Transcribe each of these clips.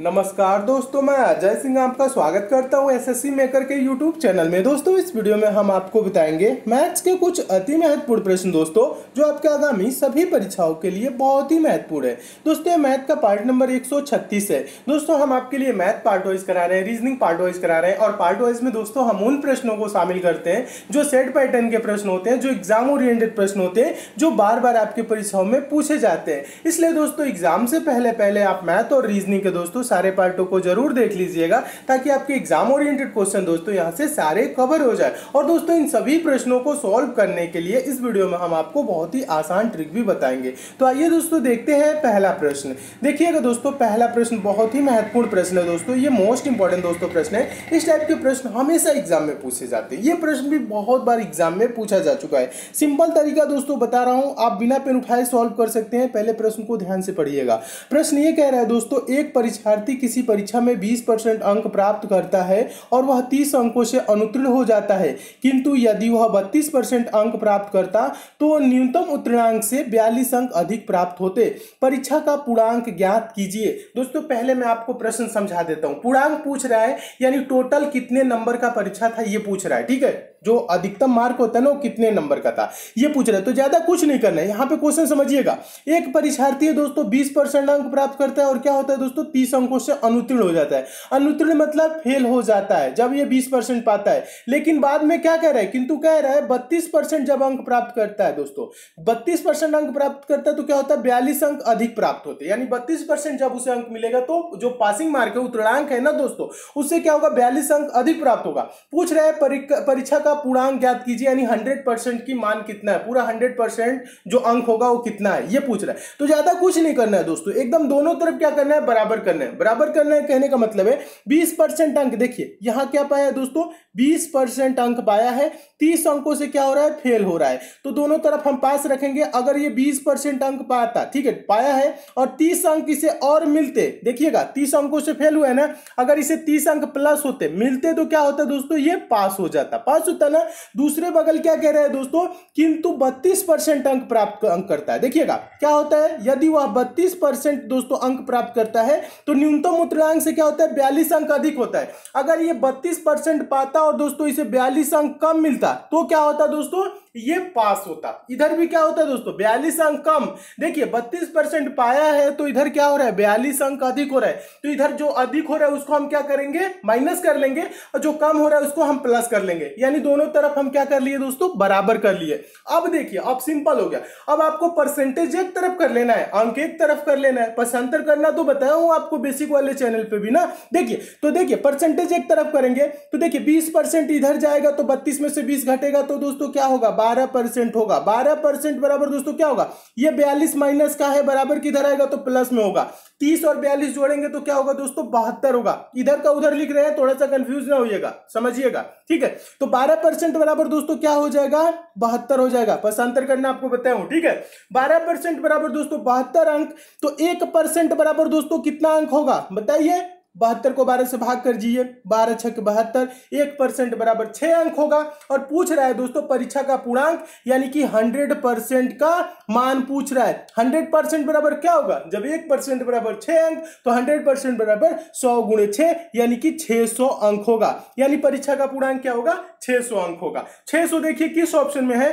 नमस्कार दोस्तों मैं अजय सिंह आपका स्वागत करता हूं एसएससी मेकर के यूट्यूब चैनल में दोस्तों इस वीडियो में हम आपको बताएंगे मैथ्स के कुछ अति महत्वपूर्ण प्रश्न दोस्तों जो आपके आगामी सभी परीक्षाओं के लिए बहुत ही महत्वपूर्ण है दोस्तों मैथ का पार्ट नंबर 136 है दोस्तों हम आपके लिए मैथ पार्ट वाइज करा रहे हैं रीजनिंग पार्ट वाइज करा रहे हैं और पार्ट वाइज में दोस्तों हम उन प्रश्नों को शामिल करते हैं जो सेट पैटर्न के प्रश्न होते हैं जो एग्जाम ओरिएंटेड प्रश्न होते हैं जो बार बार आपकी परीक्षाओं में पूछे जाते हैं इसलिए दोस्तों एग्जाम से पहले पहले आप मैथ और रीजनिंग के दोस्तों दोस्तों सारे पार्टों को जरूर देख लीजिएगा ताकि आपके एग्जाम ओरिएंटेड क्वेश्चन दोस्तों यहाँ से सारे कवर हो जाए और दोस्तों इन सभी प्रश्नों को सॉल्व करने के लिए इस वीडियो में हम आपको बहुत ही आसान ट्रिक भी बताएंगे तो आइए दोस्तों देखते हैं पहला प्रश्न देखिएगा दोस्तों पहला प्रश्न बहुत ही महत्वपूर्ण प्रश्न है दोस्तों ये मोस्ट इंपॉर्टेंट दोस्तों प्रश्न है इस टाइप के प्रश्न हमेशा एग्जाम में पूछे जाते हैं ये प्रश्न भी बहुत बार एग्जाम में पूछा जा चुका है सिंपल तरीका दोस्तों बता रहा हूं आप बिना पेन उठाए सॉल्व कर सकते हैं पहले प्रश्न को ध्यान से पढ़िएगा प्रश्न ये कह रहा है दोस्तों एक परीक्षा परीक्षार्थी किसी परीक्षा में 20 परसेंट अंक प्राप्त करता है और वह 30 अंकों से अनुत्तीर्ण हो जाता है किंतु यदि वह 32 परसेंट अंक प्राप्त करता तो न्यूनतम उत्तीर्णांक से 42 अंक अधिक प्राप्त होते परीक्षा का पूर्णांक ज्ञात कीजिए दोस्तों पहले मैं आपको प्रश्न समझा देता हूँ पूर्णांक पूछ रहा है यानी टोटल कितने नंबर का परीक्षा था ये पूछ रहा है ठीक है जो अधिकतम मार्क होता है ना वो कितने नंबर का था ये पूछ रहे तो ज्यादा कुछ नहीं करना है यहाँ पे क्वेश्चन समझिएगा एक परीक्षार्थी है दोस्तों बीस परसेंट अंक प्राप्त करता है और क्या होता है दोस्तों तीस अंकों से अनुत्तीर्ण हो जाता है अनुत्तीर्ण मतलब फेल हो जाता है जब ये बीस परसेंट पाता है लेकिन बाद में क्या कह रहा है किंतु कह रहा है बत्तीस जब अंक प्राप्त करता है दोस्तों बत्तीस अंक प्राप्त करता है तो क्या होता है बयालीस अंक अधिक प्राप्त होते यानी बत्तीस जब उसे अंक मिलेगा तो जो पासिंग मार्क है उत्तरांक है ना दोस्तों उससे क्या होगा बयालीस अंक अधिक प्राप्त होगा पूछ रहे परीक्षा का का पूर्णांक ज्ञात कीजिए यानी 100 परसेंट की मान कितना है पूरा 100 परसेंट जो अंक होगा वो कितना है ये पूछ रहा है तो ज्यादा कुछ नहीं करना है दोस्तों एकदम दोनों तरफ क्या करना है बराबर करना है बराबर करना है कहने का मतलब है बीस परसेंट अंक देखिए यहां क्या पाया है दोस्तों बीस परसेंट अंक पाया है तीस अंकों से क्या हो रहा है फेल हो रहा है तो दोनों तरफ हम पास रखेंगे अगर ये बीस परसेंट अंक पाता ठीक है पाया है और तीस अंक इसे और मिलते देखिएगा तीस अंकों से फेल हुआ है ना अगर इसे तीस अंक प्लस होते मिलते तो क्या होता दोस्तों ये पास हो जाता पास होता होता है दूसरे बगल क्या कह रहे हैं दोस्तों किंतु 32 परसेंट अंक प्राप्त अंक करता है देखिएगा क्या होता है यदि वह बत्तीस परसेंट दोस्तों अंक प्राप्त करता है तो न्यूनतम उत्तरांक से क्या होता है बयालीस अंक अधिक होता है अगर ये बत्तीस पाता और दोस्तों इसे बयालीस अंक कम मिलता तो क्या होता दोस्तों ये पास होता इधर भी क्या होता है दोस्तों बयालीस अंक कम देखिए बत्तीस परसेंट पाया है तो इधर क्या हो रहा है बयालीस अंक अधिक हो रहा है तो इधर जो अधिक हो रहा है उसको हम क्या करेंगे माइनस कर लेंगे और जो कम हो रहा है उसको हम प्लस कर लेंगे यानी दोनों तरफ हम क्या कर लिए दोस्तों बराबर कर लिए अब देखिए अब सिंपल हो गया अब आपको परसेंटेज एक तरफ कर लेना है अंक एक तरफ कर लेना है पसंतर करना तो बताया हूं आपको बेसिक वाले चैनल पर भी ना देखिए तो देखिए परसेंटेज एक तरफ करेंगे तो देखिए बीस परसेंट इधर जाएगा तो बत्तीस में से बीस घटेगा तो दोस्तों क्या होगा बारह परसेंट होगा बारह परसेंट बराबर दोस्तों क्या होगा ये बयालीस माइनस का है बराबर किधर आएगा तो प्लस में होगा तीस और बयालीस जोड़ेंगे तो क्या होगा दोस्तों बहत्तर होगा इधर का उधर लिख रहे हैं थोड़ा सा कंफ्यूज ना होगा समझिएगा ठीक है तो बारह परसेंट बराबर दोस्तों क्या हो जाएगा बहत्तर हो जाएगा बस अंतर करना आपको बताया हूं ठीक है बारह परसेंट बराबर दोस्तों बहत्तर अंक तो एक परसेंट बराबर दोस्तों कितना अंक होगा बताइए बहत्तर को बारह से भाग कर दीजिए बारह छक बहत्तर एक परसेंट बराबर छ अंक होगा और पूछ रहा है दोस्तों परीक्षा का पूर्णांक यानी कि हंड्रेड परसेंट का मान पूछ रहा है हंड्रेड परसेंट बराबर क्या होगा जब एक परसेंट बराबर छह अंक तो हंड्रेड परसेंट बराबर सौ गुणे छ यानी कि छः सौ अंक होगा यानी परीक्षा का पूर्णांक क्या होगा छह सौ अंक होगा छह सौ देखिए किस ऑप्शन में है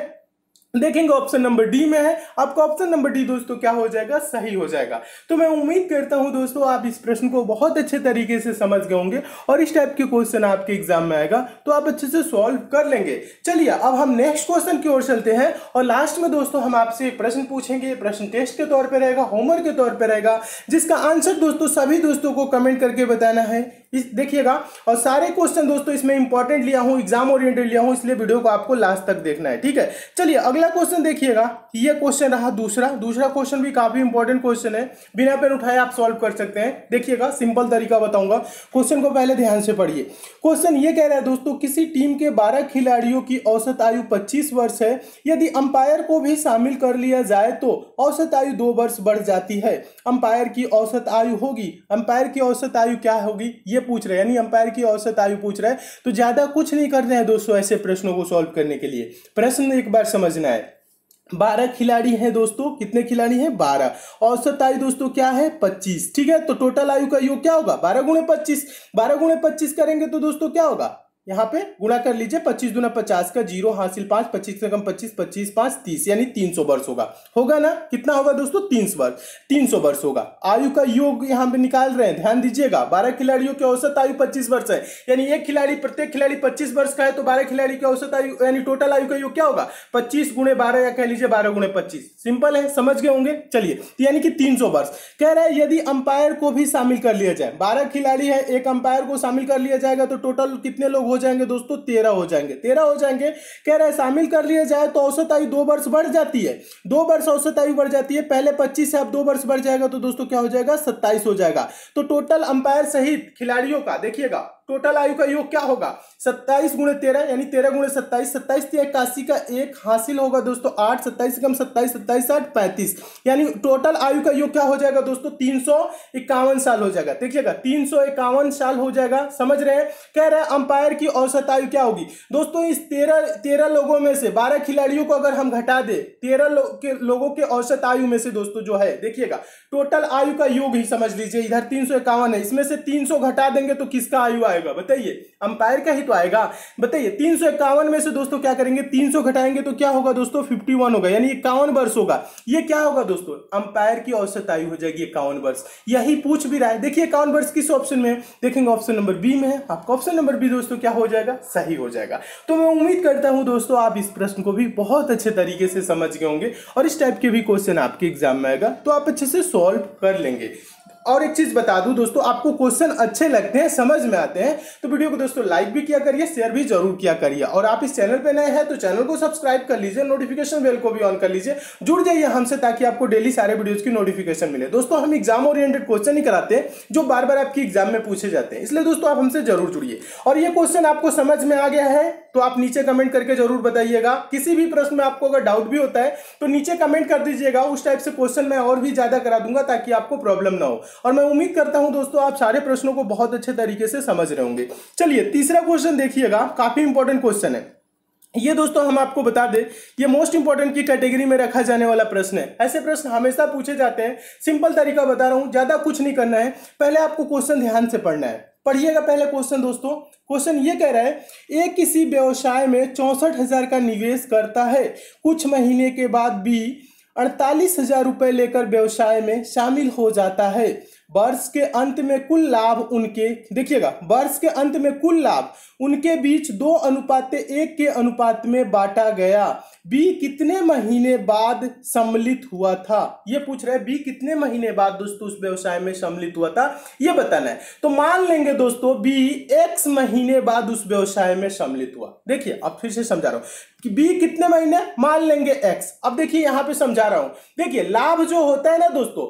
देखेंगे ऑप्शन नंबर डी में है आपका ऑप्शन नंबर डी दोस्तों क्या हो जाएगा सही हो जाएगा तो मैं उम्मीद करता हूं दोस्तों आप इस प्रश्न को बहुत अच्छे तरीके से समझ गए होंगे और इस टाइप के क्वेश्चन आपके एग्जाम में आएगा तो आप अच्छे से सॉल्व कर लेंगे चलिए अब हम नेक्स्ट क्वेश्चन की ओर चलते हैं और लास्ट में दोस्तों हम आपसे प्रश्न पूछेंगे प्रश्न टेस्ट के तौर पर रहेगा होमवर्क के तौर पर रहेगा जिसका आंसर दोस्तों सभी दोस्तों को कमेंट करके बताना है इस देखिएगा और सारे क्वेश्चन दोस्तों इसमें इंपॉर्टेंट लिया हूँ एग्जाम ओरिएंटेड लिया हूँ इसलिए वीडियो को आपको लास्ट तक देखना है ठीक है चलिए अगले अगला क्वेश्चन देखिएगा ये क्वेश्चन रहा दूसरा दूसरा क्वेश्चन भी काफी इंपॉर्टेंट क्वेश्चन है बिना पेन उठाए आप सॉल्व कर सकते हैं देखिएगा सिंपल तरीका बताऊंगा क्वेश्चन को पहले ध्यान से पढ़िए क्वेश्चन ये कह रहा है दोस्तों किसी टीम के 12 खिलाड़ियों की औसत आयु 25 वर्ष है यदि अंपायर को भी शामिल कर लिया जाए तो औसत आयु दो वर्ष बढ़ जाती है अंपायर की औसत आयु होगी अंपायर की औसत आयु क्या होगी ये पूछ रहे यानी अंपायर की औसत आयु पूछ रहे तो ज्यादा कुछ नहीं कर रहे हैं दोस्तों ऐसे प्रश्नों को सॉल्व करने के लिए प्रश्न एक बार समझना बारह खिलाड़ी हैं दोस्तों कितने खिलाड़ी हैं बारह औसत आयु दोस्तों क्या है पच्चीस ठीक है तो टोटल आयु का योग क्या होगा बारह गुणे पच्चीस बारह गुणे पच्चीस करेंगे तो दोस्तों क्या होगा यहाँ पे गुणा कर लीजिए पच्चीस दुना पचास का जीरो हासिल पांच पच्चीस से कम पच्चीस पच्चीस पांच तीस यानी तीन सौ वर्ष होगा होगा ना कितना होगा दोस्तों तीन सौ वर्ष तीन सौ वर्ष होगा आयु का योग यहाँ पे निकाल रहे हैं ध्यान दीजिएगा बारह खिलाड़ियों की औसत आयु पच्चीस वर्ष है यानी एक खिलाड़ी प्रत्येक खिलाड़ी पच्चीस वर्ष का है तो बारह खिलाड़ी की औसत आयु यानी टोटल आयु का योग क्या होगा पच्चीस गुणे बारह या कह लीजिए बारह गुणे पच्चीस सिंपल है समझ गए होंगे चलिए तो यानी कि तीन सौ वर्ष कह रहे हैं यदि अंपायर को भी शामिल कर लिया जाए बारह खिलाड़ी है एक अंपायर को शामिल कर लिया जाएगा तो टोटल कितने लोग हो जाएंगे दोस्तों तेरह हो जाएंगे तेरह हो जाएंगे कह रहे शामिल कर लिया जाए तो औसत आयु दो वर्ष बढ़ जाती है दो वर्ष औसत आयु बढ़ जाती है पहले पच्चीस से अब दो वर्ष बढ़ जाएगा तो दोस्तों क्या हो जाएगा सत्ताईस हो जाएगा तो टोटल अंपायर सहित खिलाड़ियों का देखिएगा टोटल आयु का योग क्या होगा सत्ताईस गुणे तेरह यानी तेरह गुणे सत्ताईस सत्ताईस इक्यासी का एक हासिल होगा दोस्तों आठ सत्ताईस कम सत्ताईस सत्ताईस आठ पैंतीस यानी टोटल आयु का योग क्या हो जाएगा दोस्तों तीन सौ इक्यावन साल हो जाएगा देखिएगा तीन सौ इक्यावन साल हो जाएगा समझ रहे हैं कह रहे हैं अंपायर की औसत आयु क्या होगी दोस्तों इस तेरह तेरह लोगों में से बारह खिलाड़ियों को अगर हम घटा दे तेरह के लोगों के औसत आयु में से दोस्तों जो है देखिएगा टोटल आयु का योग ही समझ लीजिए इधर तीन सौ इक्यावन है इसमें से तीन सौ घटा देंगे तो किसका आयु आएगा आएगा बताइए अंपायर का ही तो आएगा बताइए तीन सौ इक्यावन में से दोस्तों क्या करेंगे तीन सौ घटाएंगे तो क्या होगा दोस्तों फिफ्टी वन होगा यानी इक्यावन वर्ष होगा ये क्या होगा दोस्तों अंपायर की औसत आयु हो जाएगी इक्यावन वर्ष यही पूछ भी रहा है देखिए इक्यावन वर्ष किस ऑप्शन में देखेंगे ऑप्शन नंबर बी में आपका ऑप्शन नंबर बी दोस्तों क्या हो जाएगा सही हो जाएगा तो मैं उम्मीद करता हूँ दोस्तों आप इस प्रश्न को भी बहुत अच्छे तरीके से समझ गए होंगे और इस टाइप के भी क्वेश्चन आपके एग्जाम में आएगा तो आप अच्छे से सॉल्व कर लेंगे और एक चीज़ बता दूं दोस्तों आपको क्वेश्चन अच्छे लगते हैं समझ में आते हैं तो वीडियो को दोस्तों लाइक भी किया करिए शेयर भी जरूर किया करिए और आप इस चैनल पर नए हैं तो चैनल को सब्सक्राइब कर लीजिए नोटिफिकेशन बेल को भी ऑन कर लीजिए जुड़ जाइए हमसे ताकि आपको डेली सारे वीडियोज़ की नोटिफिकेशन मिले दोस्तों हम एग्जाम ओरिएंटेड क्वेश्चन ही कराते हैं जो बार बार आपकी एग्जाम में पूछे जाते हैं इसलिए दोस्तों आप हमसे जरूर जुड़िए और ये क्वेश्चन आपको समझ में आ गया है तो आप नीचे कमेंट करके जरूर बताइएगा किसी भी प्रश्न में आपको अगर डाउट भी होता है तो नीचे कमेंट कर दीजिएगा उस टाइप से क्वेश्चन मैं और भी ज़्यादा करा दूंगा ताकि आपको प्रॉब्लम ना हो और मैं उम्मीद करता हूं दोस्तों आप सारे प्रश्नों को बहुत अच्छे तरीके से समझ रहे होंगे चलिए तीसरा क्वेश्चन देखिएगा काफी इंपॉर्टेंट क्वेश्चन है ये दोस्तों हम आपको बता दें ये मोस्ट इंपॉर्टेंट की कैटेगरी में रखा जाने वाला प्रश्न है ऐसे प्रश्न हमेशा पूछे जाते हैं सिंपल तरीका बता रहा हूं ज्यादा कुछ नहीं करना है पहले आपको क्वेश्चन ध्यान से पढ़ना है पढ़िएगा पहले क्वेश्चन दोस्तों क्वेश्चन ये कह रहा है एक किसी व्यवसाय में चौंसठ का निवेश करता है कुछ महीने के बाद भी अड़तालीस हजार रुपये लेकर व्यवसाय में शामिल हो जाता है वर्ष के अंत में कुल लाभ उनके देखिएगा वर्ष के अंत में कुल लाभ उनके बीच दो अनुपात एक के अनुपात में बांटा गया बी कितने महीने बाद सम्मिलित हुआ था ये पूछ रहे बी कितने महीने बाद दोस्तों उस व्यवसाय में सम्मिलित हुआ था ये बताना है तो मान लेंगे दोस्तों बी एक्स महीने बाद उस व्यवसाय में सम्मिलित हुआ देखिए अब फिर से समझा रहा हूं कि बी कितने महीने मान लेंगे एक्स अब देखिए यहां पे समझा रहा हूं देखिए लाभ जो होता है ना दोस्तों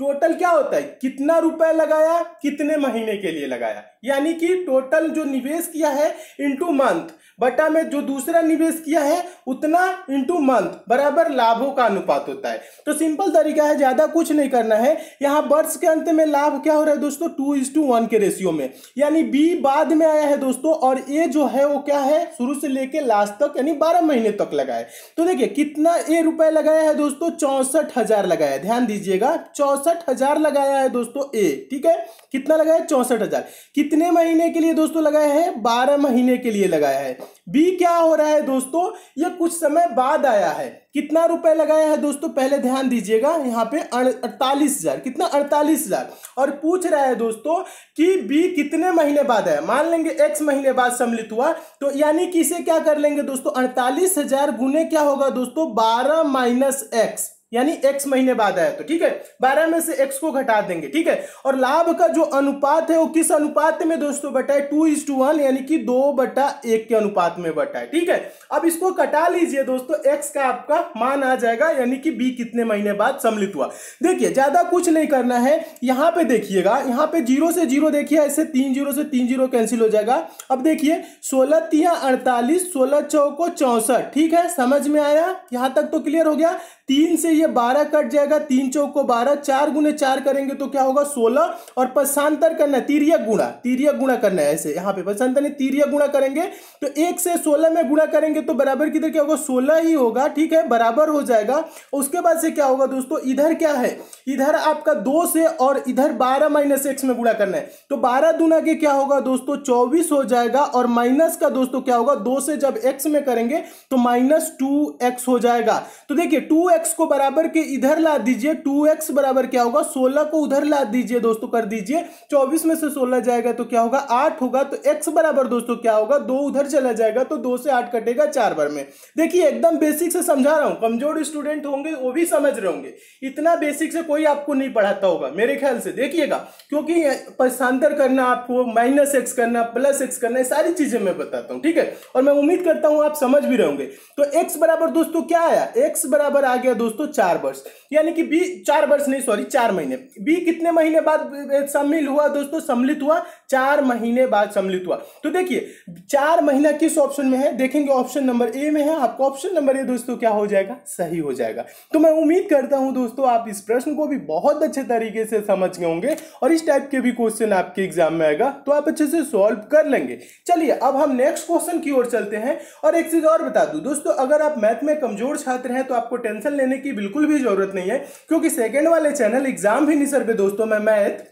टोटल क्या होता है कितना रुपए लगाया कितने महीने के लिए लगाया यानी कि टोटल जो निवेश किया है इनटू मंथ बटा में जो दूसरा निवेश किया है उतना इंटू मंथ बराबर लाभों का अनुपात होता है तो सिंपल तरीका है ज़्यादा कुछ नहीं करना है यहाँ वर्ष के अंत में लाभ क्या हो रहा है दोस्तों टू इज टू वन के रेशियो में यानी बी बाद में आया है दोस्तों और ए जो है वो क्या है शुरू से लेके लास्ट तक यानी बारह महीने तक लगाए तो देखिए कितना ए रुपए लगाया है दोस्तों चौंसठ हजार लगाया है ध्यान दीजिएगा चौंसठ हजार लगाया है दोस्तों ए ठीक है कितना लगाया चौसठ हजार कितने महीने के लिए दोस्तों लगाया है बारह महीने के लिए लगाया है बी क्या हो रहा है दोस्तों ये कुछ समय बाद आया है कितना रुपए लगाया है दोस्तों पहले ध्यान दीजिएगा यहाँ पे अड़तालीस हजार कितना अड़तालीस हजार और पूछ रहा है दोस्तों कि बी कितने महीने बाद है मान लेंगे एक्स महीने बाद सम्मिलित हुआ तो यानी कि इसे क्या कर लेंगे दोस्तों अड़तालीस हजार गुने क्या होगा दोस्तों बारह माइनस एक्स यानी x महीने बाद आया तो ठीक है बारह में से एक्स को घटा देंगे ठीक है और लाभ का जो अनुपात है वो किस अनुपात में दोस्तों बटा है टू इज टू वन यानी कि दो बटा एक के अनुपात में बटा है ठीक है अब इसको कटा लीजिए दोस्तों x का आपका मान आ जाएगा यानी कि b कितने महीने बाद सम्मिलित हुआ देखिए ज्यादा कुछ नहीं करना है यहां पे देखिएगा यहां पे जीरो से जीरो देखिए ऐसे तीन जीरो से तीन जीरो कैंसिल हो जाएगा अब देखिए सोलह तिया अड़तालीस सोलह चौको चौसठ ठीक है समझ में आया यहां तक तो क्लियर हो गया तीन से ये बारह कट जाएगा तीन चौक को बारह चार गुने चार करेंगे तो क्या होगा सोलह और पसांतर करना तीरिया गुणा तीरिया गुणा करना है ऐसे यहाँ पे पसांतर नहीं तीरिया गुणा करेंगे तो एक से सोलह में गुणा करेंगे तो बराबर किधर क्या होगा सोलह ही होगा ठीक है बराबर हो जाएगा उसके बाद से क्या होगा दोस्तों इधर क्या है इधर आपका दो से और इधर बारह माइनस एक्स में गुणा करना है तो बारह दुना के क्या होगा दोस्तों चौबीस हो जाएगा और माइनस का दोस्तों क्या होगा दो से जब एक्स में करेंगे तो माइनस टू एक्स हो जाएगा तो देखिए टू एक्स को बराबर के इधर ला दीजिए टू एक्स बराबर क्या होगा सोलह को उधर ला दीजिए दोस्तों कर दीजिए चौबीस में से सोलह जाएगा तो क्या होगा आठ होगा तो एक्स बराबर दोस्तों क्या होगा दो उधर चला जाएगा तो दो से आठ कटेगा चार बार में देखिए एकदम बेसिक से समझा रहा हूँ कमजोर स्टूडेंट होंगे वो भी समझ रहे होंगे इतना बेसिक से कोई आपको नहीं पढ़ाता होगा मेरे ख्याल से देखिएगा क्योंकि पक्षांतर करना आपको माइनस एक्स करना प्लस एक्स करना सारी चीजें मैं बताता हूँ ठीक है और मैं उम्मीद करता हूँ आप समझ भी रहोगे तो एक्स बराबर दोस्तों क्या आया एक्स बराबर आ गया दोस्तों चार वर्ष यानी कि बी चार वर्ष नहीं सॉरी चार महीने बी कितने महीने बाद सम्मिल हुआ दोस्तों सम्मिलित हुआ चार महीने बाद सम्मिलित हुआ तो देखिए चार महीना किस ऑप्शन में है देखेंगे ऑप्शन नंबर ए में है आपका ऑप्शन नंबर ए दोस्तों क्या हो जाएगा सही हो जाएगा तो मैं उम्मीद करता हूं दोस्तों आप इस प्रश्न को भी बहुत अच्छे तरीके से समझ गए होंगे और इस टाइप के भी क्वेश्चन आपके एग्जाम में आएगा तो आप अच्छे से सॉल्व कर लेंगे चलिए अब हम नेक्स्ट क्वेश्चन की ओर चलते हैं और एक चीज और बता दू दोस्तों अगर आप मैथ में कमजोर छात्र हैं तो आपको टेंशन टेंशन लेने की बिल्कुल भी जरूरत नहीं है क्योंकि सेकेंड वाले चैनल एग्जाम भी निसर पे दोस्तों में मैथ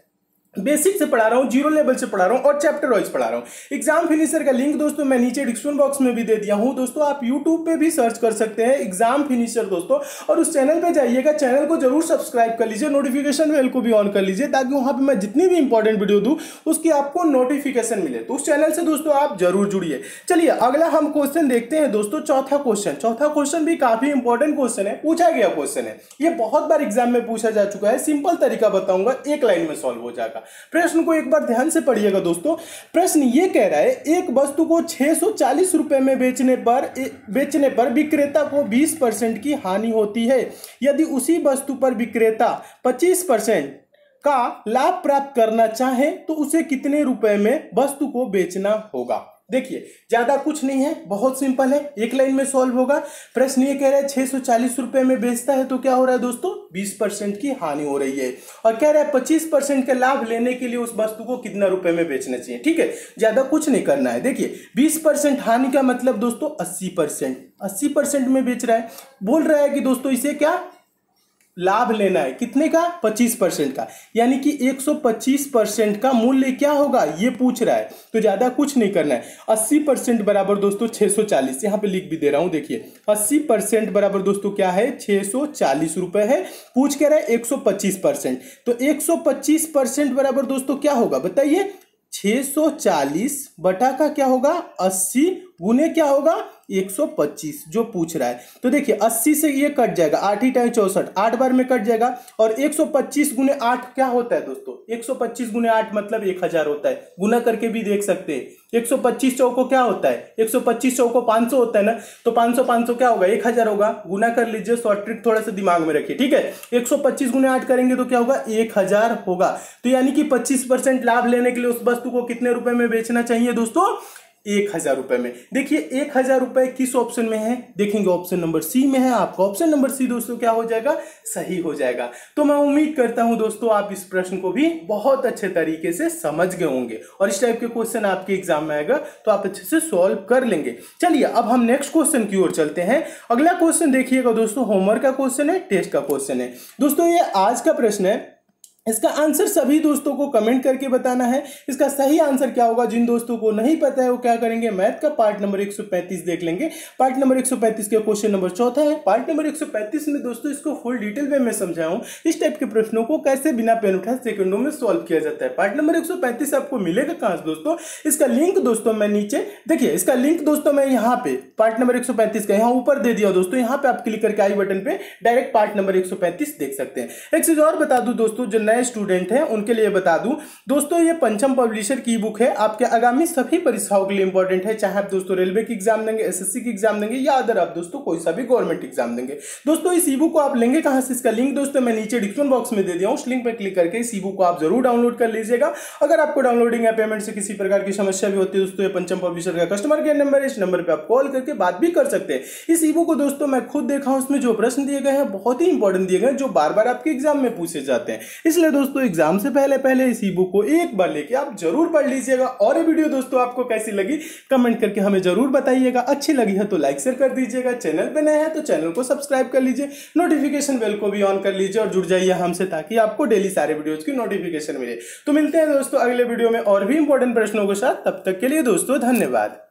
बेसिक से पढ़ा रहा हूँ जीरो लेवल से पढ़ा रहा हूँ और चैप्टर वाइज पढ़ा रहा हूँ एग्जाम फिनिशर का लिंक दोस्तों मैं नीचे डिस्क्रिप्शन बॉक्स में भी दे दिया हूँ दोस्तों आप यूट्यूब पे भी सर्च कर सकते हैं एग्जाम फिनिशर दोस्तों और उस चैनल पे जाइएगा चैनल को जरूर सब्सक्राइब कर लीजिए नोटिफिकेशन बेल को भी ऑन कर लीजिए ताकि वहाँ पर मैं जितनी भी इंपॉर्टेंट वीडियो दूँ उसकी आपको नोटिफिकेशन मिले तो उस चैनल से दोस्तों आप जरूर जुड़िए चलिए अगला हम क्वेश्चन देखते हैं दोस्तों चौथा क्वेश्चन चौथा क्वेश्चन भी काफी इंपॉर्टेंट क्वेश्चन है पूछा गया क्वेश्चन है ये बहुत बार एग्जाम में पूछा जा चुका है सिंपल तरीका बताऊंगा एक लाइन में सॉल्व हो जाएगा प्रश्न को एक बार ध्यान से पढ़िएगा दोस्तों प्रश्न ये कह रहा है एक वस्तु को छः सौ चालीस रुपये में बेचने पर बेचने पर विक्रेता को बीस परसेंट की हानि होती है यदि उसी वस्तु पर विक्रेता पच्चीस परसेंट का लाभ प्राप्त करना चाहे तो उसे कितने रुपए में वस्तु को बेचना होगा देखिए ज़्यादा कुछ नहीं है बहुत सिंपल है एक लाइन में सॉल्व होगा प्रश्न ये कह रहा है छह सौ चालीस रुपए में बेचता है तो क्या हो रहा है दोस्तों बीस परसेंट की हानि हो रही है और कह रहा है पच्चीस परसेंट का लाभ लेने के लिए उस वस्तु को कितना रुपए में बेचना चाहिए ठीक है ज़्यादा कुछ नहीं करना है देखिए बीस परसेंट हानि का मतलब दोस्तों अस्सी परसेंट अस्सी परसेंट में बेच रहा है बोल रहा है कि दोस्तों इसे क्या लाभ लेना है कितने का 25 परसेंट का यानी कि 125 परसेंट का मूल्य क्या होगा ये पूछ रहा है तो ज़्यादा कुछ नहीं करना है 80 परसेंट बराबर दोस्तों 640 सौ चालीस यहाँ पर लिख भी दे रहा हूँ देखिए 80 परसेंट बराबर दोस्तों क्या है छः सौ चालीस रुपये है पूछ कह रहा है 125 परसेंट तो 125 परसेंट बराबर दोस्तों क्या होगा बताइए 640 बटा का क्या होगा अस्सी गुने क्या होगा 125 जो पूछ रहा है तो देखिए 80 से ये कट जाएगा आठ ही टाइम चौसठ आठ बार में कट जाएगा और 125 गुने आठ क्या होता है दोस्तों 125 गुने आठ मतलब एक हजार होता है गुना करके भी देख सकते हैं 125 चौको क्या होता है 125 चौको पांच होता है ना तो 500 पांच क्या होगा एक हजार होगा गुना कर लीजिए शॉर्ट ट्रिक थोड़ा सा दिमाग में रखिए ठीक है 125 गुने आठ करेंगे तो क्या होगा एक हजार होगा तो यानी कि 25 परसेंट लाभ लेने के लिए उस वस्तु को कितने रुपए में बेचना चाहिए दोस्तों एक हजार रुपए में देखिए एक हजार रुपए किस ऑप्शन में है देखेंगे ऑप्शन नंबर सी में है आपका ऑप्शन नंबर सी दोस्तों क्या हो जाएगा सही हो जाएगा तो मैं उम्मीद करता हूं दोस्तों आप इस प्रश्न को भी बहुत अच्छे तरीके से समझ गए होंगे और इस टाइप के क्वेश्चन आपके एग्जाम में आएगा तो आप अच्छे से सॉल्व कर लेंगे चलिए अब हम नेक्स्ट क्वेश्चन की ओर चलते हैं अगला क्वेश्चन देखिएगा दोस्तों होमवर्क का क्वेश्चन है टेस्ट का क्वेश्चन है दोस्तों ये आज का प्रश्न है इसका आंसर सभी दोस्तों को कमेंट करके बताना है इसका सही आंसर क्या होगा जिन दोस्तों को नहीं पता है वो क्या करेंगे मैथ का पार्ट नंबर 135 देख लेंगे पार्ट नंबर 135 के क्वेश्चन नंबर चौथा है पार्ट नंबर 135 में दोस्तों इसको फुल डिटेल में मैं समझाऊं इस टाइप के प्रश्नों को कैसे बिना पेन उठाए सेकेंडों में सॉल्व किया जाता है पार्ट नंबर एक आपको मिलेगा कहाँ दोस्तों इसका लिंक दोस्तों मैं नीचे देखिए इसका लिंक दोस्तों मैं यहाँ पे पार्ट नंबर एक का यहाँ ऊपर दे दिया दोस्तों यहाँ पे आप क्लिक करके आई बटन पे डायरेक्ट पार्ट नंबर एक देख सकते हैं एक चीज और बता दू दोस्तों जो नए नया स्टूडेंट है उनके लिए बता दूं दोस्तों ये पंचम पब्लिशर की बुक है आपके आगामी सभी परीक्षाओं के लिए इंपॉर्टेंट है चाहे आप दोस्तों रेलवे की एग्जाम देंगे एसएससी की एग्जाम देंगे या अदर आप दोस्तों कोई सा भी गवर्नमेंट एग्जाम देंगे दोस्तों इस ई बुक को आप लेंगे कहाँ से इसका लिंक दोस्तों मैं नीचे डिस्क्रिप्शन बॉक्स में दे दिया हूँ उस लिंक पर क्लिक करके इस ई बुक को आप जरूर डाउनलोड कर लीजिएगा अगर आपको डाउनलोडिंग या पेमेंट से किसी प्रकार की समस्या भी होती है दोस्तों ये पंचम पब्लिशर का कस्टमर केयर नंबर है इस नंबर पर आप कॉल करके बात भी कर सकते हैं इस ई बुक को दोस्तों मैं खुद देखा उसमें जो प्रश्न दिए गए हैं बहुत ही इंपॉर्टेंट दिए गए हैं जो बार बार आपके एग्जाम में पूछे जाते हैं इसलिए है दोस्तों एग्जाम से पहले पहले ई बुक को एक बार लेके आप जरूर पढ़ लीजिएगा और ये वीडियो दोस्तों आपको कैसी लगी कमेंट करके हमें जरूर बताइएगा अच्छी लगी है तो लाइक शेयर कर दीजिएगा चैनल पर नए हैं तो चैनल को सब्सक्राइब कर लीजिए नोटिफिकेशन बेल को भी ऑन कर लीजिए और जुड़ जाइए हमसे ताकि आपको डेली सारे वीडियोज की नोटिफिकेशन मिले तो मिलते हैं दोस्तों अगले वीडियो में और भी इंपॉर्टेंट प्रश्नों के साथ तब तक के लिए दोस्तों धन्यवाद